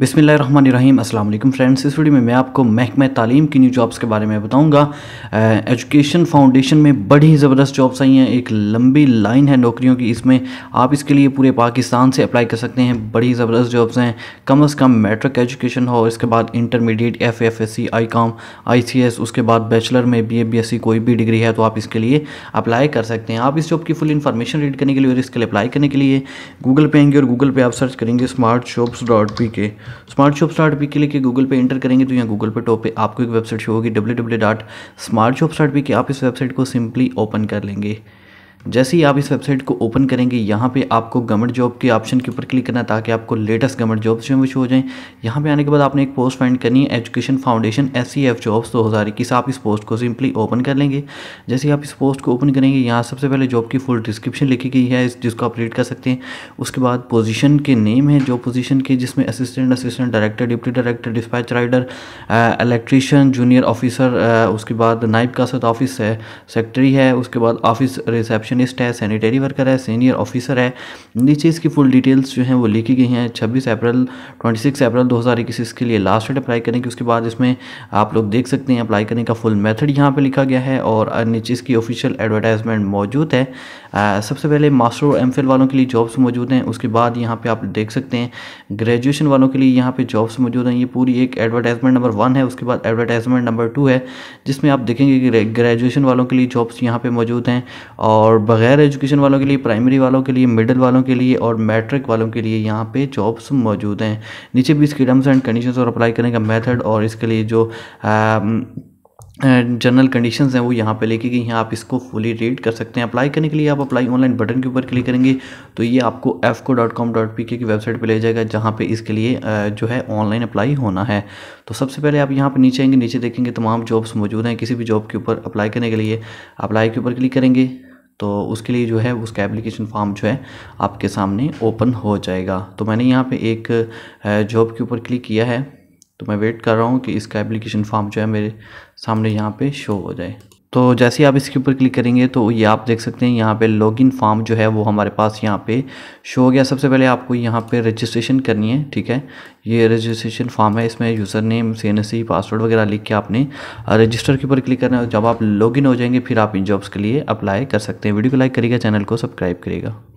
बिसमिल्ल रहीम friends इस video में मैं आपको महकमे तालीम की न्यू जॉब्स के बारे में बताऊंगा एजुकेशन फाउंडेशन में बड़ी ज़बरदस्त जॉब्स आई हैं एक लंबी लाइन है नौकरियों की इसमें आप इसके लिए पूरे पाकिस्तान से अप्लाई कर सकते हैं बड़ी ज़बरदस्त जॉब्स हैं कम अज़ कम मैट्रिक एजुकेशन हो इसके बाद intermediate F F S C I Com I C S उसके बाद बैचलर में B A B S C कोई भी डिग्री है तो आप इसके लिए अप्लाई कर सकते हैं आप इस जॉब की फुल इन्फॉर्मेशन रीड करने के लिए और इसके लिए अप्लाई करने के लिए गूगल पे आएंगे और गूगल पे आप सर्च करेंगे smart shops dot P K smart shop start P K लिए गूगल पे इंटर करेंगे तो यहाँ गूगल पे टॉप पे आपको एक वेबसाइट शो होगी W W dot smart shop start P K आप इस वेबसाइट को सिंपली ओपन कर लेंगे जैसे ही आप इस वेबसाइट को ओपन करेंगे यहाँ पे आपको गवर्नमेंट जॉब के ऑप्शन के ऊपर क्लिक करना है ताकि आपको लेटेस्ट गवर्नमेंट जॉब्स जो शो हो जाए यहाँ पे आने के बाद आपने एक पोस्ट फाइंड करनी है education foundation S C F jobs दो हज़ार इक्कीस आप इस पोस्ट को सिंपली ओपन कर लेंगे जैसे आप इस पोस्ट को ओपन करेंगे यहाँ सबसे पहले जॉब की फुल डिस्क्रिप्शन लिखी गई है जिसको आप रीड कर सकते हैं उसके बाद पोजिशन के नेम है जॉब पोजिशन के जिसमें assistant assistant director deputy director dispatch rider electrician junior officer उसके बाद नाइब का साथ ऑफिस है सेक्रेटरी है उसके बाद ऑफिस रिसेप्शन रिसेप्शनिस्ट है सैनिटरी वर्कर है सीनियर ऑफिसर है नीचे इसकी फुल डिटेल्स जो हैं वो लिखी गई हैं छब्बीस अप्रैल ट्वेंटी सिक्स अप्रैल दो हज़ार इक्कीस इसके लिए लास्ट डेट अप्लाई करने की उसके बाद इसमें आप लोग देख सकते हैं अप्लाई करने का फुल मेथड यहाँ पर लिखा गया है और नीचे इसकी ऑफिशियल एडवर्टाइजमेंट मौजूद है सबसे पहले मास्टर और एम वालों के लिए जॉब्स मौजूद हैं उसके बाद यहाँ पर आप देख सकते हैं ग्रेजुएशन वालों के लिए यहाँ पर जॉब्स मौजूद हैं ये पूरी एक एडवर्टाइजमेंट नंबर वन है उसके बाद एडवर्टाइजमेंट नंबर टू है जिसमें आप देखेंगे कि ग्रेजुएशन वालों के लिए जॉब्स यहाँ पर मौजूद हैं और बग़ैर एजुकेशन वालों के लिए प्राइमरी वालों के लिए मिडिल वालों के लिए और मैट्रिक वालों के लिए यहाँ पे जॉब्स मौजूद हैं नीचे भी इसके टर्म्स एंड कंडीशंस और अप्लाई करने का मेथड और इसके लिए जो जनरल कंडीशंस हैं वो यहाँ पे लेके गई हैं आप इसको फुली रीड कर सकते हैं अप्लाई करने के लिए आप अप्लाई ऑनलाइन बटन के ऊपर क्लिक करेंगे तो ये आपको F co dot com dot P के की वेबसाइट पे ले जाएगा जहाँ पे इसके लिए जो है ऑनलाइन अप्लाई होना है तो सबसे पहले आप यहाँ पे नीचे आएंगे नीचे देखेंगे तमाम जॉब्स मौजूद हैं किसी भी जॉब के ऊपर अप्लाई करने के लिए अप्लाई के ऊपर क्लिक करेंगे तो उसके लिए जो है उसका एप्लीकेशन फॉर्म जो है आपके सामने ओपन हो जाएगा तो मैंने यहाँ पे एक जॉब के ऊपर क्लिक किया है तो मैं वेट कर रहा हूँ कि इसका एप्लीकेशन फॉर्म जो है मेरे सामने यहाँ पे शो हो जाए तो जैसे ही आप इसके ऊपर क्लिक करेंगे तो ये आप देख सकते हैं यहाँ पे लॉगिन फॉर्म जो है वो हमारे पास यहाँ पे शो हो गया सबसे पहले आपको यहाँ पे रजिस्ट्रेशन करनी है ठीक है ये रजिस्ट्रेशन फॉर्म है इसमें user name C N password वगैरह लिख के आपने रजिस्टर के ऊपर क्लिक करना है जब आप लॉगिन हो जाएंगे फिर आप इन जॉब्स के लिए अप्लाई कर सकते हैं वीडियो को लाइक करिएगा चैनल को सब्सक्राइब करिएगा